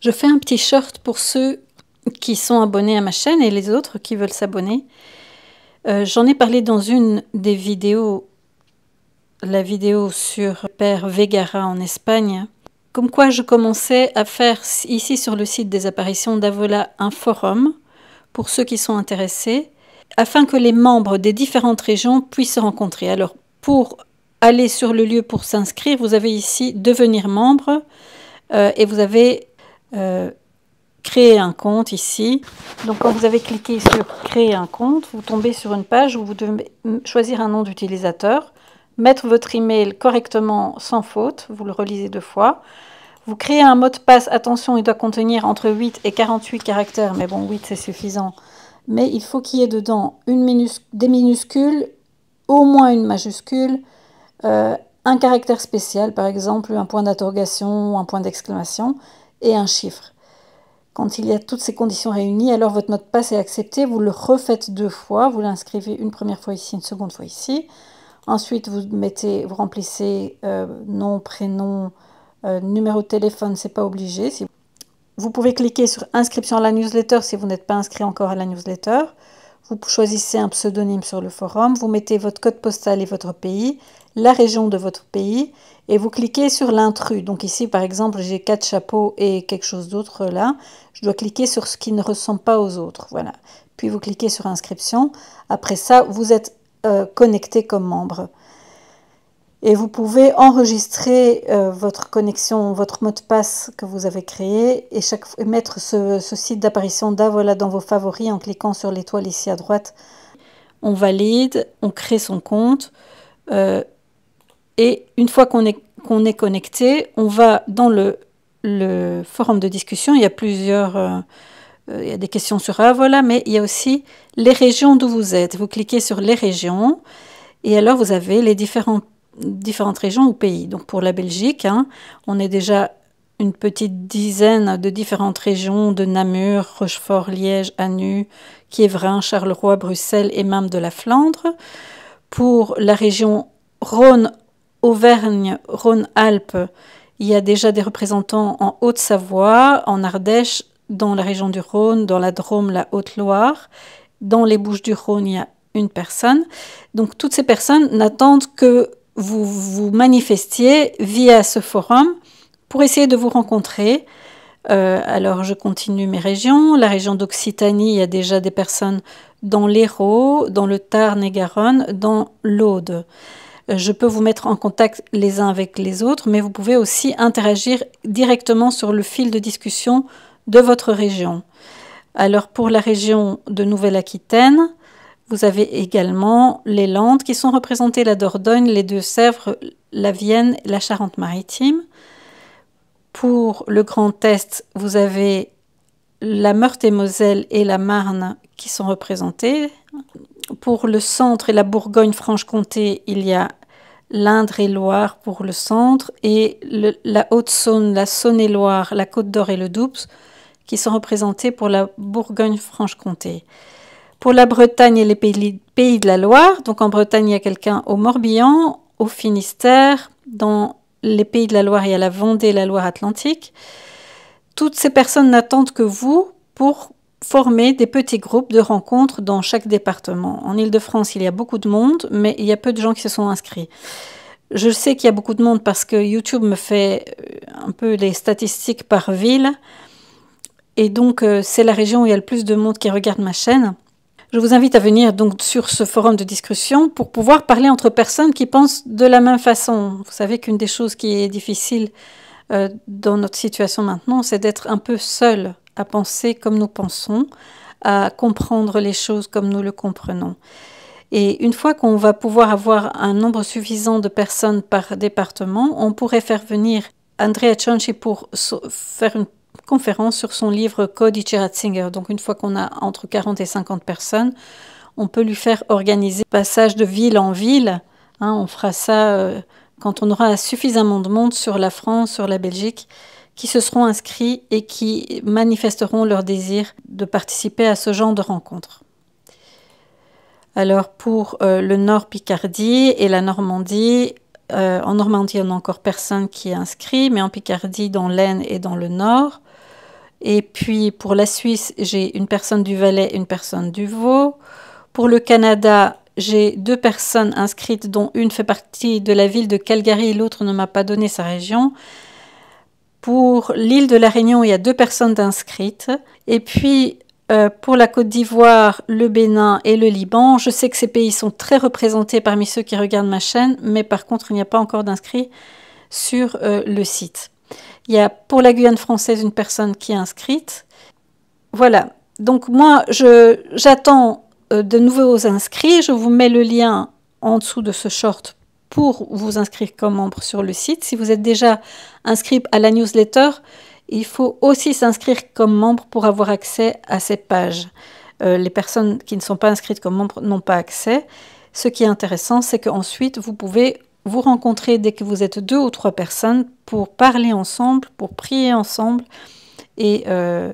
Je fais un petit short pour ceux qui sont abonnés à ma chaîne et les autres qui veulent s'abonner. Euh, j'en ai parlé dans une des vidéos, la vidéo sur Père Vegara en Espagne, comme quoi je commençais à faire ici sur le site des apparitions d'Avola un forum pour ceux qui sont intéressés, afin que les membres des différentes régions puissent se rencontrer. Alors, pour aller sur le lieu pour s'inscrire, vous avez ici devenir membre euh, et vous avez euh, créer un compte ici. Donc quand vous avez cliqué sur créer un compte, vous tombez sur une page où vous devez choisir un nom d'utilisateur, mettre votre email correctement sans faute, vous le relisez deux fois. Vous créez un mot de passe, attention, il doit contenir entre 8 et 48 caractères, mais bon, 8 c'est suffisant. Mais il faut qu'il y ait dedans une des minuscules, au moins une majuscule, euh, un caractère spécial, par exemple un point d'interrogation ou un point d'exclamation, et un chiffre. Quand il y a toutes ces conditions réunies, alors votre mot de passe est accepté. Vous le refaites deux fois. Vous l'inscrivez une première fois ici, une seconde fois ici. Ensuite, vous, mettez, vous remplissez euh, nom, prénom, euh, numéro de téléphone. C'est pas obligé. Si vous pouvez cliquer sur inscription à la newsletter si vous n'êtes pas inscrit encore à la newsletter. Vous choisissez un pseudonyme sur le forum. Vous mettez votre code postal et votre pays la région de votre pays et vous cliquez sur l'intrus. Donc ici, par exemple, j'ai quatre chapeaux et quelque chose d'autre là. Je dois cliquer sur ce qui ne ressemble pas aux autres. Voilà. Puis vous cliquez sur inscription. Après ça, vous êtes euh, connecté comme membre. Et vous pouvez enregistrer euh, votre connexion, votre mot de passe que vous avez créé et, chaque, mettre ce, site d'apparition d'Avola dans vos favoris en cliquant sur l'étoile ici à droite. On valide, on crée son compte. Euh, et une fois qu'on est, qu'on est connecté, on va dans le, le, forum de discussion. Il y a plusieurs... Euh, euh, il y a des questions sur A, ah, voilà, mais il y a aussi les régions d'où vous êtes. Vous cliquez sur les régions et alors vous avez les différentes régions ou pays. Donc pour la Belgique, hein, on est déjà une petite dizaine de différentes régions de Namur, Rochefort, Liège, Anu, Kievrin, Charleroi, Bruxelles et même de la Flandre. Pour la région Rhône Auvergne-Rhône-Alpes, il y a déjà des représentants en Haute-Savoie, en Ardèche, dans la région du Rhône, dans la Drôme, la Haute-Loire. Dans les Bouches du Rhône, il y a une personne. Donc toutes ces personnes n'attendent que vous vous manifestiez via ce forum pour essayer de vous rencontrer. Euh, alors je continue mes régions. La région d'Occitanie, il y a déjà des personnes dans l'Hérault, dans le Tarn et Garonne, dans l'Aude je peux vous mettre en contact les uns avec les autres, mais vous pouvez aussi interagir directement sur le fil de discussion de votre région. Alors pour la région de Nouvelle-Aquitaine, vous avez également les Landes qui sont représentées, la Dordogne, les Deux-Sèvres, la Vienne, la Charente-Maritime. Pour le Grand Est, vous avez la Meurthe-et-Moselle et la Marne qui sont représentées, pour le centre et la Bourgogne-Franche-Comté, il y a l'Indre-et-Loire pour le centre et la Haute-Saône, la Saône-et-Loire, la Côte-d'Or et le Doubs qui sont représentés pour la Bourgogne-Franche-Comté. Pour la Bretagne et les pays, pays, de la Loire, donc en Bretagne, il y a quelqu'un au Morbihan, au Finistère, dans les pays de la Loire, il y a la Vendée et la Loire-Atlantique. Toutes ces personnes n'attendent que vous pour former des petits groupes de rencontres dans chaque département. En Ile-de-France, il y a beaucoup de monde, mais il y a peu de gens qui se sont inscrits. Je sais qu'il y a beaucoup de monde parce que YouTube me fait euh, un peu les statistiques par ville. Et donc, euh, c'est la région où il y a le plus de monde qui regarde ma chaîne. Je vous invite à venir donc sur ce forum de discussion pour pouvoir parler entre personnes qui pensent de la même façon. Vous savez qu'une des choses qui est difficile euh, dans notre situation maintenant, c'est d'être un peu seul à penser comme nous pensons, à comprendre les choses comme nous le comprenons. Et une fois qu'on va pouvoir avoir un nombre suffisant de personnes par département, on pourrait faire venir Andrea Cianci pour faire une conférence sur son livre Code Singer. Donc une fois qu'on a entre 40 et 50 personnes, on peut lui faire organiser passage de ville en ville. Hein, on fera ça euh, quand on aura suffisamment de monde sur la France, sur la Belgique qui se seront inscrits et qui manifesteront leur désir de participer à ce genre de rencontre. Alors pour euh, le Nord Picardie et la Normandie, euh, en Normandie il on a encore personne qui est inscrit, mais en Picardie, dans l'Aisne et dans le Nord. Et puis pour la Suisse, j'ai une personne du Valais, une personne du Vaud. Pour le Canada, j'ai deux personnes inscrites, dont une fait partie de la ville de Calgary, l'autre ne m'a pas donné sa région. Pour l'île de la Réunion, il y a deux personnes d'inscrites. Et puis, euh, pour la Côte d'Ivoire, le Bénin et le Liban, je sais que ces pays sont très représentés parmi ceux qui regardent ma chaîne, mais par contre, il n'y a pas encore d'inscrits sur euh, le site. Il y a pour la Guyane française une personne qui est inscrite. Voilà. Donc moi, j'attends euh, de nouveaux inscrits. Je vous mets le lien en dessous de ce short pour vous inscrire comme membre sur le site. Si vous êtes déjà inscrit à la newsletter, il faut aussi s'inscrire comme membre pour avoir accès à ces pages. Euh, les personnes qui ne sont pas inscrites comme membres n'ont pas accès. Ce qui est intéressant, c'est qu'ensuite, vous pouvez vous rencontrer dès que vous êtes deux ou trois personnes pour parler ensemble, pour prier ensemble et euh,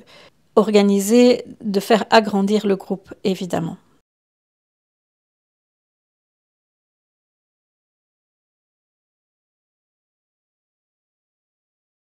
organiser de faire agrandir le groupe, évidemment.